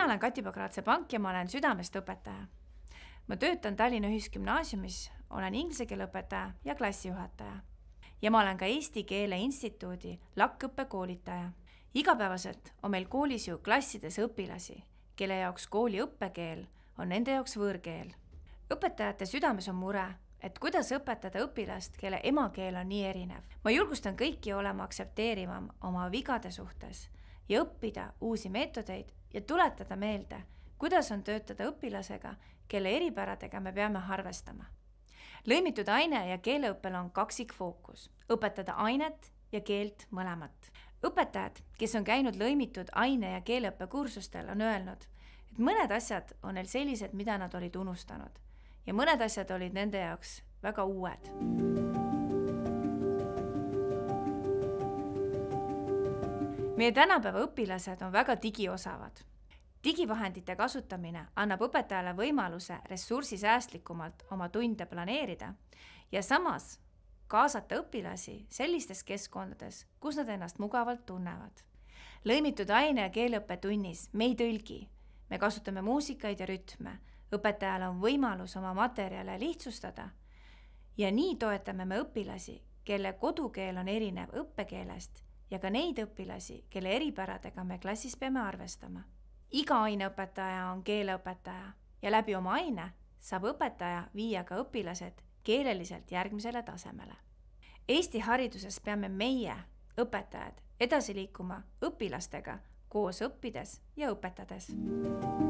mina olen Kati Pakraatse Pank ja ma olen südamest õpetaja. ma töötan Tallinna Ühisgümnaasiumis, olen inglise keele õpetaja ja klassijuhataja. ja ma olen ka Eesti Keele Instituudi LAK-õppekoolitaja. igapäevaselt on meil koolis ju klassides õpilasi, kelle jaoks kooli õppekeel on nende jaoks võõrkeel. õpetajate südames on mure, et kuidas õpetada õpilast, kelle emakeel on nii erinev. ma julgustan kõiki olema aktsepteerivam oma vigade suhtes ja õppida uusi meetodeid ja tuletada meelde, kuidas on töötada õpilasega, kelle eripäradega me peame arvestama. lõimitud aine ja keeleõppel on kaksikfookus, õpetada ainet ja keelt mõlemat. õpetajad, kes on käinud lõimitud aine- ja keeleõppekursustel, on öelnud, et mõned asjad on neil sellised, mida nad olid unustanud ja mõned asjad olid nende jaoks väga uued meie tänapäeva õpilased on väga digiosavad. digivahendite kasutamine annab õpetajale võimaluse ressursisäästlikumalt oma tunde planeerida ja samas kaasata õpilasi sellistes keskkondades, kus nad ennast mugavalt tunnevad. lõimitud aine- ja keeleõppetunnis me ei tõlgi, me kasutame muusikaid ja rütme, õpetajal on võimalus oma materjale lihtsustada ja nii toetame me õpilasi, kelle kodukeel on erinev õppekeelest ja ka neid õpilasi, kelle eripäradega me klassis peame arvestama. iga aineõpetaja on keeleõpetaja ja läbi oma aine saab õpetaja viia ka õpilased keeleliselt järgmisele tasemele. Eesti hariduses peame meie, õpetajad, edasi liikuma õpilastega koos õppides ja õpetades